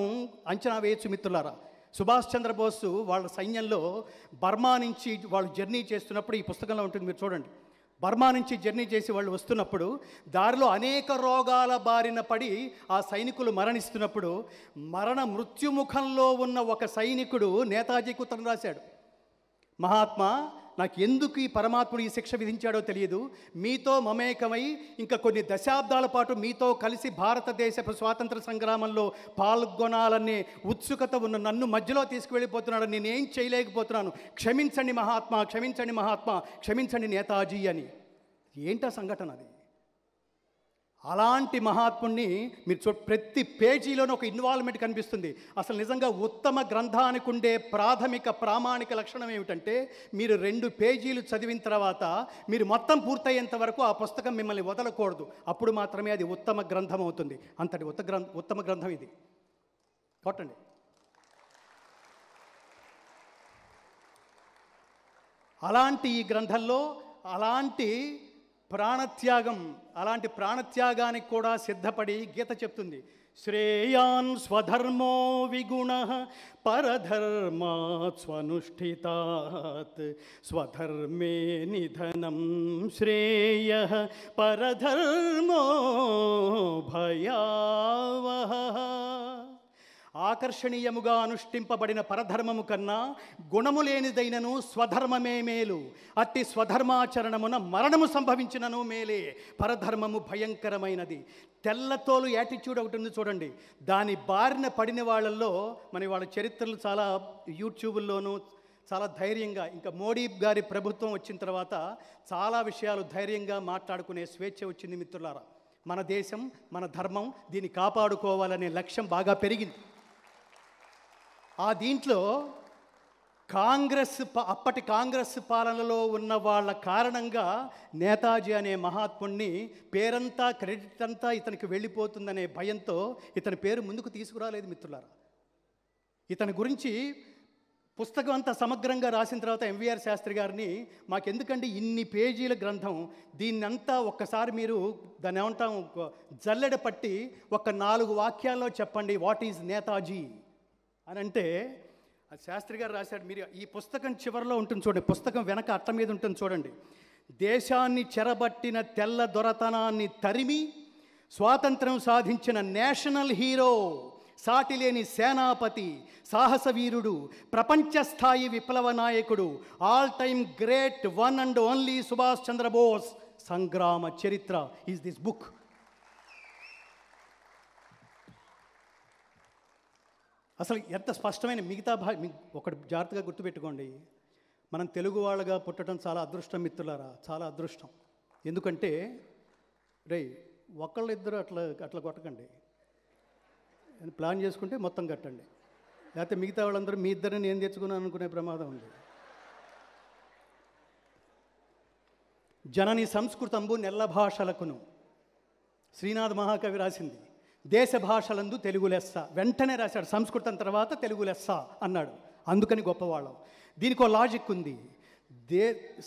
అంచనా వేయచ్చు మిత్రులారా సుభాష్ చంద్రబోసు వాళ్ళ సైన్యంలో బర్మా నుంచి వాళ్ళు జర్నీ చేస్తున్నప్పుడు ఈ పుస్తకంలో ఉంటుంది మీరు చూడండి బర్మా నుంచి జర్నీ చేసి వాళ్ళు వస్తున్నప్పుడు దారిలో అనేక రోగాల బారిన పడి ఆ సైనికులు మరణిస్తున్నప్పుడు మరణ మృత్యుముఖంలో ఉన్న ఒక సైనికుడు నేతాజీ ఉత్తరం రాశాడు మహాత్మా నాకు ఎందుకు ఈ పరమాత్ముడు ఈ శిక్ష విధించాడో తెలియదు మీతో మమేకమై ఇంకా కొన్ని దశాబ్దాల పాటు మీతో కలిసి భారతదేశపు స్వాతంత్ర సంగ్రామంలో పాల్గొనాలనే ఉత్సుకత ఉన్న నన్ను మధ్యలో తీసుకువెళ్ళిపోతున్నాడు నేనేం చేయలేకపోతున్నాను క్షమించండి మహాత్మా క్షమించండి మహాత్మా క్షమించండి నేతాజీ అని ఏంటా సంఘటన అది అలాంటి మహాత్ముడిని మీరు చూ ప్రతి పేజీలోనూ ఒక ఇన్వాల్వ్మెంట్ కనిపిస్తుంది అసలు నిజంగా ఉత్తమ గ్రంథానికి ఉండే ప్రాథమిక ప్రామాణిక లక్షణం ఏమిటంటే మీరు రెండు పేజీలు చదివిన తర్వాత మీరు మొత్తం పూర్తయ్యేంత వరకు ఆ పుస్తకం మిమ్మల్ని వదలకూడదు అప్పుడు మాత్రమే అది ఉత్తమ గ్రంథం అవుతుంది అంతటి ఉత్త గ్రం ఉత్తమ గ్రంథం ఇది కొట్టండి అలాంటి ఈ గ్రంథంలో అలాంటి ప్రాణత్యాగం అలాంటి ప్రాణత్యాగానికి కూడా సిద్ధపడి గీత చెప్తుంది శ్రేయాన్ స్వధర్మో విగుణ పరధర్మాత్ స్వధర్మే నిధనం శ్రేయ పరధర్మో భయావహ ఆకర్షణీయముగా అనుష్ఠింపబడిన పరధర్మము కన్నా గుణము లేనిదైనను స్వధర్మమే మేలు అట్టి స్వధర్మాచరణమున మరణము సంభవించినను మేలే పరధర్మము భయంకరమైనది తెల్లతోలు యాటిట్యూడ్ ఒకటి ఉంది చూడండి దాని బారిన పడిన వాళ్ళల్లో మన వాళ్ళ చరిత్రలు చాలా యూట్యూబుల్లోనూ చాలా ధైర్యంగా ఇంకా మోడీ గారి ప్రభుత్వం వచ్చిన తర్వాత చాలా విషయాలు ధైర్యంగా మాట్లాడుకునే స్వేచ్ఛ వచ్చింది మిత్రులారా మన దేశం మన ధర్మం దీన్ని కాపాడుకోవాలనే లక్ష్యం బాగా పెరిగింది ఆ దీంట్లో కాంగ్రెస్ అప్పటి కాంగ్రెస్ పాలనలో ఉన్న వాళ్ళ కారణంగా నేతాజీ అనే మహాత్ముడిని పేరంతా క్రెడిట్ అంతా ఇతనికి వెళ్ళిపోతుందనే భయంతో ఇతని పేరు ముందుకు తీసుకురాలేదు మిత్రులారా ఇతని గురించి పుస్తకం అంతా సమగ్రంగా రాసిన తర్వాత ఎంవీఆర్ శాస్త్రి గారిని మాకెందుకండి ఇన్ని పేజీల గ్రంథం దీన్నంతా ఒక్కసారి మీరు దాన్ని ఏమంటాం జల్లెడ పట్టి ఒక నాలుగు వాక్యాల్లో చెప్పండి వాట్ ఈజ్ నేతాజీ అని అంటే శాస్త్రి గారు రాశాడు మీరు ఈ పుస్తకం చివరిలో ఉంటుంది చూడండి పుస్తకం వెనక అట్ట మీద ఉంటుంది చూడండి దేశాన్ని చెరబట్టిన తెల్ల దొరతనాన్ని తరిమి స్వాతంత్రం సాధించిన నేషనల్ హీరో సాటిలేని సేనాపతి సాహస వీరుడు ప్రపంచస్థాయి విప్లవ నాయకుడు all time great one and only Subhash Chandrabose సంగ్రామ చరిత్ర ఈజ్ దిస్ బుక్ అసలు ఎంత స్పష్టమైన మిగతా భా ఒకటి జాగ్రత్తగా గుర్తుపెట్టుకోండి మనం తెలుగు వాళ్ళగా పుట్టడం చాలా అదృష్టం మిత్రులారా చాలా అదృష్టం ఎందుకంటే రే ఒకళ్ళిద్దరూ అట్లా అట్లా కొట్టకండి ప్లాన్ చేసుకుంటే మొత్తం కట్టండి లేకపోతే మిగతా వాళ్ళందరూ మీ ఇద్దరిని నేను తెచ్చుకున్నాను అనుకునే ప్రమాదం ఉంది జనని సంస్కృతంబు నెల్ల భాషలకును శ్రీనాథ్ మహాకవి రాసింది దేశ భాషలందు తెలుగు లెస్స వెంటనే రాశాడు సంస్కృతం తర్వాత తెలుగు లెస్స అన్నాడు అందుకని గొప్పవాళ్ళం దీనికో లాజిక్ ఉంది దే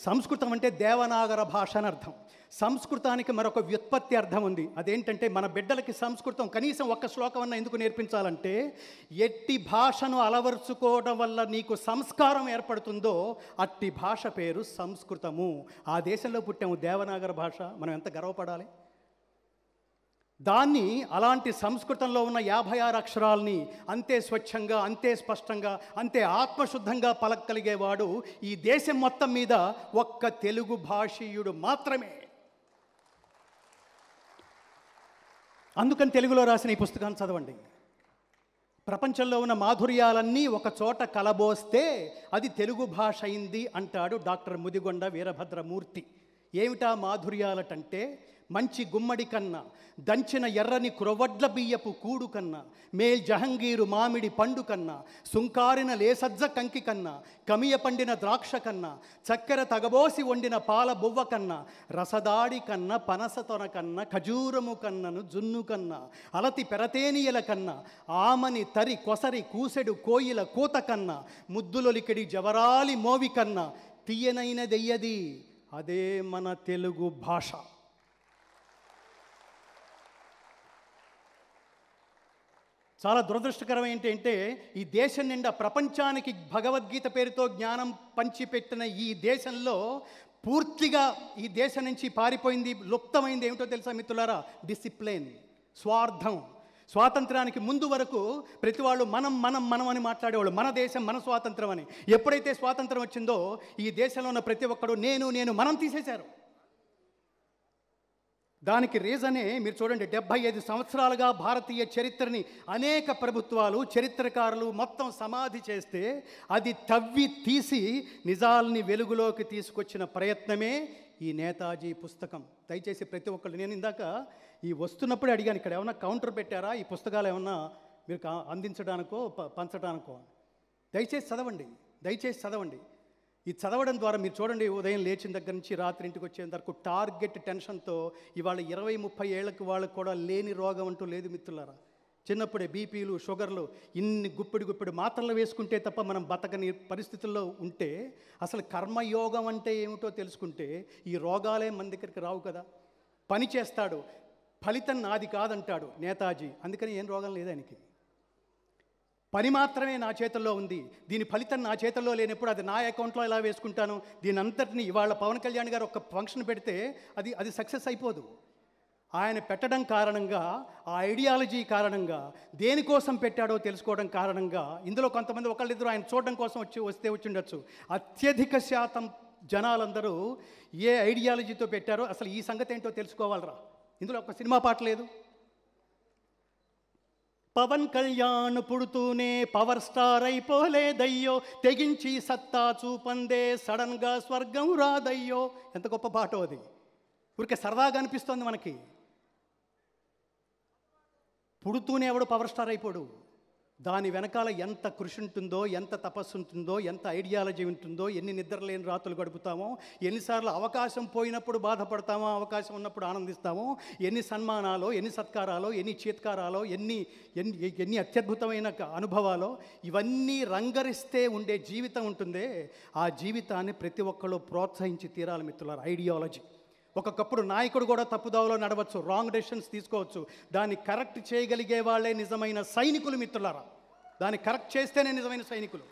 సంస్కృతం అంటే దేవనాగర భాష అని అర్థం సంస్కృతానికి మరొక వ్యుత్పత్తి అర్థం ఉంది అదేంటంటే మన బిడ్డలకి సంస్కృతం కనీసం ఒక్క శ్లోకం అన్న ఎందుకు నేర్పించాలంటే ఎట్టి భాషను అలవరుచుకోవడం వల్ల నీకు సంస్కారం ఏర్పడుతుందో అట్టి భాష పేరు సంస్కృతము ఆ దేశంలో పుట్టాము దేవనాగర భాష మనం ఎంత గర్వపడాలి దాన్ని అలాంటి సంస్కృతంలో ఉన్న యాభై ఆరు అక్షరాలని అంతే స్వచ్ఛంగా అంతే స్పష్టంగా అంతే ఆత్మశుద్ధంగా పలకగలిగేవాడు ఈ దేశం మొత్తం మీద ఒక్క తెలుగు భాషీయుడు మాత్రమే అందుకని తెలుగులో రాసిన ఈ పుస్తకాన్ని చదవండి ప్రపంచంలో ఉన్న మాధుర్యాలన్నీ ఒక చోట కలబోస్తే అది తెలుగు భాష అయింది అంటాడు డాక్టర్ ముదిగొండ వీరభద్రమూర్తి ఏమిటా మాధుర్యాలటంటే మంచి గుమ్మడి కన్నా దంచిన ఎర్రని క్రొవడ్ల బియ్యపు కూడు కన్నా మేల్ జహంగీరు మామిడి పండు కన్నా సుంకారిన లేసజ్జ కంకి కన్నా కమియ పండిన ద్రాక్ష కన్నా చక్కెర తగబోసి వండిన పాల బువ్వ కన్నా రసదాడి కన్నా పనసతొన కన్నా ఖజూరము కన్నను జున్ను కన్నా అలతి పెరతేనియల కన్నా ఆమని తరి కొసరి కూసెడు కోయిల కూత కన్నా ముద్దులొలికిడి జవరాలి మోవి కన్నా తీయనైనదెయ్యది అదే మన తెలుగు భాష చాలా దురదృష్టకరం ఏంటంటే ఈ దేశం నిండా ప్రపంచానికి భగవద్గీత పేరుతో జ్ఞానం పంచిపెట్టిన ఈ దేశంలో పూర్తిగా ఈ దేశం నుంచి పారిపోయింది లుప్తమైంది ఏమిటో తెలుసా మిత్రులారా డిసిప్లిన్ స్వార్థం స్వాతంత్రానికి ముందు వరకు ప్రతి వాళ్ళు మనం మనం మనం అని మాట్లాడేవాళ్ళు మన దేశం మన స్వాతంత్రం అని ఎప్పుడైతే స్వాతంత్రం వచ్చిందో ఈ దేశంలో ఉన్న ప్రతి ఒక్కడు నేను నేను మనం తీసేశారు దానికి రీజనే మీరు చూడండి డెబ్భై ఐదు సంవత్సరాలుగా భారతీయ చరిత్రని అనేక ప్రభుత్వాలు చరిత్రకారులు మొత్తం సమాధి చేస్తే అది తవ్వి తీసి నిజాల్ని వెలుగులోకి తీసుకొచ్చిన ప్రయత్నమే ఈ నేతాజీ పుస్తకం దయచేసి ప్రతి ఒక్కళ్ళు నేను ఇందాక ఈ వస్తున్నప్పుడే అడిగాను ఇక్కడ ఏమన్నా కౌంటర్ పెట్టారా ఈ పుస్తకాలు ఏమన్నా మీరు అందించడానికో పంచడానికో దయచేసి చదవండి దయచేసి చదవండి ఇది చదవడం ద్వారా మీరు చూడండి ఉదయం లేచిన దగ్గర నుంచి రాత్రి ఇంటికి వచ్చేంత వరకు టార్గెట్ టెన్షన్తో ఇవాళ ఇరవై ముప్పై ఏళ్ళకి వాళ్ళకు కూడా లేని రోగం అంటూ లేదు మిత్రులారా చిన్నప్పుడే బీపీలు షుగర్లు ఇన్ని గుప్పిడి గుప్పిడి మాత్రలు వేసుకుంటే తప్ప మనం బతకని పరిస్థితుల్లో ఉంటే అసలు కర్మయోగం అంటే ఏమిటో తెలుసుకుంటే ఈ రోగాలే మన దగ్గరికి రావు కదా పని చేస్తాడు ఫలితం నాది కాదంటాడు నేతాజీ అందుకని ఏం రోగం లేదు ఆయనకి పని మాత్రమే నా చేతుల్లో ఉంది దీని ఫలితం నా చేతుల్లో లేనప్పుడు అది నా అకౌంట్లో ఎలా వేసుకుంటాను దీని అంతటిని ఇవాళ పవన్ కళ్యాణ్ గారు ఒక ఫంక్షన్ పెడితే అది అది సక్సెస్ అయిపోదు ఆయన పెట్టడం కారణంగా ఆ ఐడియాలజీ కారణంగా దేనికోసం పెట్టాడో తెలుసుకోవడం కారణంగా ఇందులో కొంతమంది ఒకళ్ళిద్దరు ఆయన చూడడం కోసం వచ్చి వస్తే వచ్చి ఉండొచ్చు అత్యధిక శాతం జనాలందరూ ఏ ఐడియాలజీతో పెట్టారో అసలు ఈ సంగతి ఏంటో తెలుసుకోవాలరా ఇందులో ఒక సినిమా పాట లేదు పవన్ కళ్యాణ్ పుడుతూనే పవర్ స్టార్ అయిపోలేదయ్యో తెగించి సత్తా చూపందే సడన్గా స్వర్గం రాదయ్యో ఎంత గొప్ప పాట అది ఊరికే సరదాగా అనిపిస్తోంది మనకి పుడుతూనే ఎవడు పవర్ స్టార్ అయిపోడు దాని వెనకాల ఎంత కృషి ఉంటుందో ఎంత తపస్సు ఉంటుందో ఎంత ఐడియాలజీ ఉంటుందో ఎన్ని నిద్రలేని రాత్రులు గడుపుతామో ఎన్నిసార్లు అవకాశం పోయినప్పుడు బాధపడతామో అవకాశం ఉన్నప్పుడు ఆనందిస్తామో ఎన్ని సన్మానాలో ఎన్ని సత్కారాలో ఎన్ని చేత్కారాలో ఎన్ని ఎన్ని ఎన్ని అత్యద్భుతమైన అనుభవాలో ఇవన్నీ రంగరిస్తే ఉండే జీవితం ఉంటుందే ఆ జీవితాన్ని ప్రతి ఒక్కళ్ళు ప్రోత్సహించి తీరాలి మిత్రుల ఐడియాలజీ ఒక్కొక్కప్పుడు నాయకుడు కూడా తప్పుదావలో నడవచ్చు రాంగ్ డెసిషన్స్ తీసుకోవచ్చు దాన్ని కరెక్ట్ చేయగలిగే వాళ్ళే నిజమైన సైనికులు మిత్రులారా దాన్ని కరెక్ట్ చేస్తేనే నిజమైన సైనికులు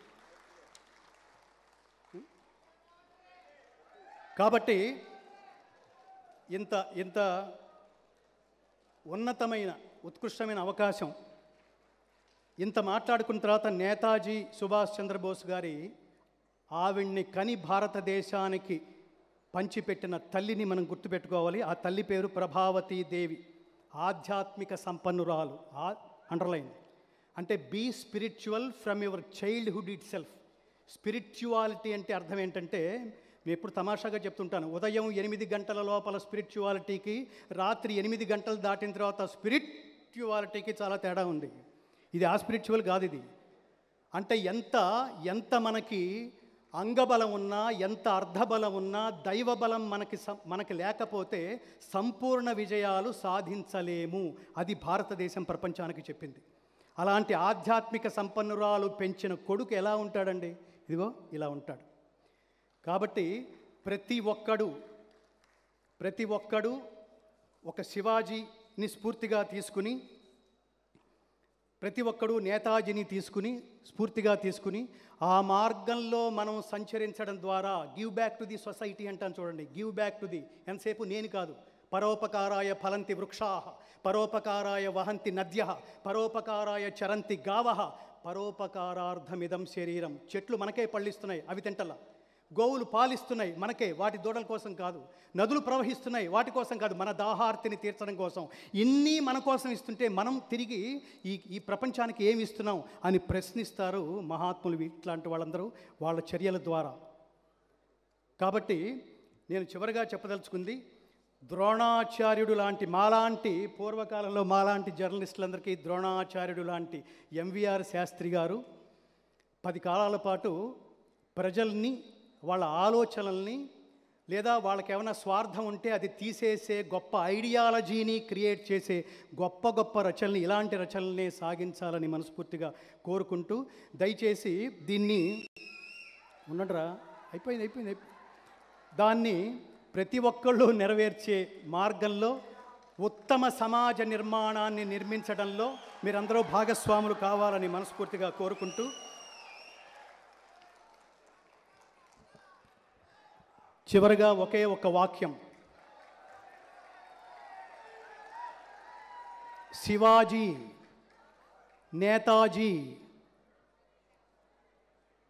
కాబట్టి ఇంత ఇంత ఉన్నతమైన ఉత్కృష్టమైన అవకాశం ఇంత మాట్లాడుకున్న తర్వాత నేతాజీ సుభాష్ చంద్రబోస్ గారి ఆవిడ్ని కని భారతదేశానికి పంచిపెట్టిన తల్లిని మనం గుర్తుపెట్టుకోవాలి ఆ తల్లి పేరు ప్రభావతీ దేవి ఆధ్యాత్మిక సంపన్నురాలు అండర్లైన్ అంటే be spiritual from your childhood itself spirituality అంటే అర్థం ఏంటంటే మేము ఎప్పుడు తమాషాగా చెప్తుంటాను ఉదయం ఎనిమిది గంటల లోపల స్పిరిచువాలిటీకి రాత్రి ఎనిమిది గంటలు దాటిన తర్వాత స్పిరిచువాలిటీకి చాలా తేడా ఉంది ఇది ఆ స్పిరిచువల్ కాదు ఇది అంటే ఎంత ఎంత మనకి అంగబలం ఉన్నా ఎంత అర్ధబలం ఉన్నా దైవబలం మనకి మనకి లేకపోతే సంపూర్ణ విజయాలు సాధించలేము అది భారతదేశం ప్రపంచానికి చెప్పింది అలాంటి ఆధ్యాత్మిక సంపన్నురాలు పెంచిన కొడుకు ఎలా ఉంటాడండి ఇదిగో ఇలా ఉంటాడు కాబట్టి ప్రతి ఒక్కడు ప్రతి ఒక్కడు ఒక శివాజీని స్ఫూర్తిగా తీసుకుని ప్రతి ఒక్కడూ నేతాజీని తీసుకుని స్ఫూర్తిగా తీసుకుని ఆ మార్గంలో మనం సంచరించడం ద్వారా give back to the society అంటాను చూడండి గివ్ బ్యాక్ టు ది ఎంతసేపు నేను కాదు పరోపకారాయ ఫలంతి వృక్షా పరోపకారాయ వహంతి నద్య పరోపకారాయ చరంతి గావ పరోపకారార్థమిదం శరీరం చెట్లు మనకే పళ్ళిస్తున్నాయి అవి తింటలా గోవులు పాలిస్తున్నాయి మనకే వాటి దూడల కోసం కాదు నదులు ప్రవహిస్తున్నాయి వాటి కోసం కాదు మన దాహార్తిని తీర్చడం కోసం ఇన్ని మన కోసం ఇస్తుంటే మనం తిరిగి ఈ ఈ ప్రపంచానికి ఏమి ఇస్తున్నాం అని ప్రశ్నిస్తారు మహాత్ములు ఇట్లాంటి వాళ్ళందరూ వాళ్ళ చర్యల ద్వారా కాబట్టి నేను చివరిగా చెప్పదలుచుకుంది ద్రోణాచార్యుడు లాంటి మాలాంటి పూర్వకాలంలో మాలాంటి జర్నలిస్టులందరికీ ద్రోణాచార్యుడు లాంటి ఎంవిఆర్ శాస్త్రి గారు పది కాలాల పాటు ప్రజల్ని వాళ్ళ ఆలోచనల్ని లేదా వాళ్ళకి ఏమైనా స్వార్థం ఉంటే అది తీసేసే గొప్ప ఐడియాలజీని క్రియేట్ చేసే గొప్ప గొప్ప రచనల్ని ఇలాంటి రచనల్ని సాగించాలని మనస్ఫూర్తిగా కోరుకుంటూ దయచేసి దీన్ని ఉండరా అయిపోయింది అయిపోయింది దాన్ని ప్రతి ఒక్కళ్ళు నెరవేర్చే మార్గంలో ఉత్తమ సమాజ నిర్మాణాన్ని నిర్మించడంలో మీరందరూ భాగస్వాములు కావాలని మనస్ఫూర్తిగా కోరుకుంటూ చివరిగా ఒకే ఒక వాక్యం శివాజీ నేతాజీ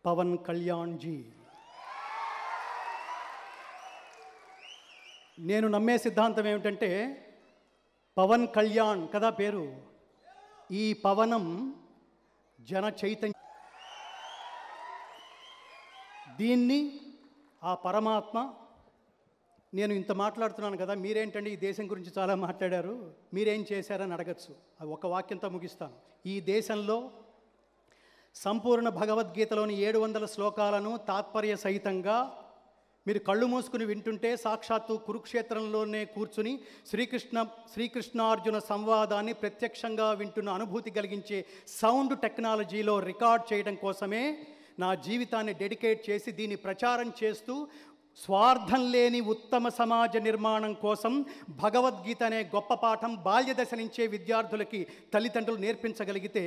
పవన్ కళ్యాణ్జీ నేను నమ్మే సిద్ధాంతం ఏమిటంటే పవన్ కళ్యాణ్ కదా పేరు ఈ పవనం జన చైతన్య దీన్ని ఆ పరమాత్మ నేను ఇంత మాట్లాడుతున్నాను కదా మీరేంటండి ఈ దేశం గురించి చాలా మాట్లాడారు మీరేం చేశారని అడగచ్చు అది ఒక వాక్యంతో ముగిస్తాను ఈ దేశంలో సంపూర్ణ భగవద్గీతలోని ఏడు వందల శ్లోకాలను తాత్పర్య సహితంగా మీరు కళ్ళు మూసుకుని వింటుంటే సాక్షాత్తు కురుక్షేత్రంలోనే కూర్చుని శ్రీకృష్ణ శ్రీకృష్ణార్జున సంవాదాన్ని ప్రత్యక్షంగా వింటున్న అనుభూతి కలిగించే సౌండ్ టెక్నాలజీలో రికార్డ్ చేయడం కోసమే నా జీవితాన్ని డెడికేట్ చేసి దీన్ని ప్రచారం చేస్తూ స్వార్థం లేని ఉత్తమ సమాజ నిర్మాణం కోసం భగవద్గీత అనే గొప్ప పాఠం బాల్యదశ నుంచే విద్యార్థులకి తల్లిదండ్రులు నేర్పించగలిగితే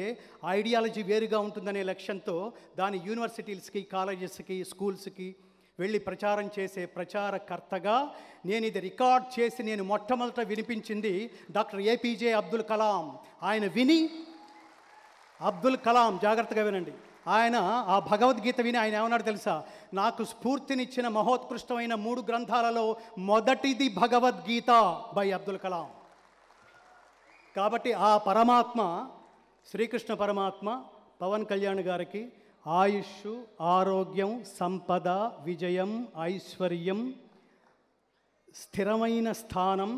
ఐడియాలజీ వేరుగా ఉంటుందనే లక్ష్యంతో దాని యూనివర్సిటీస్కి కాలేజెస్కి స్కూల్స్కి వెళ్ళి ప్రచారం చేసే ప్రచారకర్తగా నేను ఇది రికార్డ్ చేసి నేను మొట్టమొదట వినిపించింది డాక్టర్ ఏపీజే అబ్దుల్ కలాం ఆయన విని అబ్దుల్ కలాం జాగ్రత్తగా వినండి ఆయన ఆ భగవద్గీత విని ఆయన ఏమన్నాడు తెలుసా నాకు స్ఫూర్తినిచ్చిన మహోత్కృష్టమైన మూడు గ్రంథాలలో మొదటిది భగవద్గీత బై అబ్దుల్ కలాం కాబట్టి ఆ పరమాత్మ శ్రీకృష్ణ పరమాత్మ పవన్ కళ్యాణ్ గారికి ఆయుష్ ఆరోగ్యం సంపద విజయం ఐశ్వర్యం స్థిరమైన స్థానం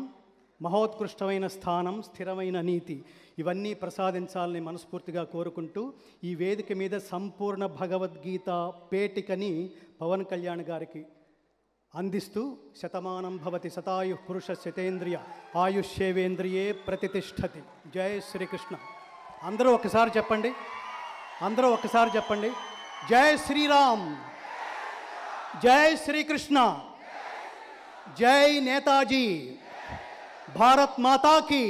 మహోత్కృష్టమైన స్థానం స్థిరమైన నీతి ఇవన్నీ ప్రసాదించాలని మనస్ఫూర్తిగా కోరుకుంటూ ఈ వేదిక మీద సంపూర్ణ భగవద్గీత పేటికని పవన్ కళ్యాణ్ గారికి అందిస్తూ శతమానం భవతి శతాయు పురుష శతేంద్రియ ఆయుష్యవేంద్రియే ప్రతిష్టతి జయ శ్రీకృష్ణ అందరూ ఒకసారి చెప్పండి అందరూ ఒకసారి చెప్పండి జయ శ్రీరామ్ జయ శ్రీకృష్ణ జై నేతాజీ భారత్ మాతాకి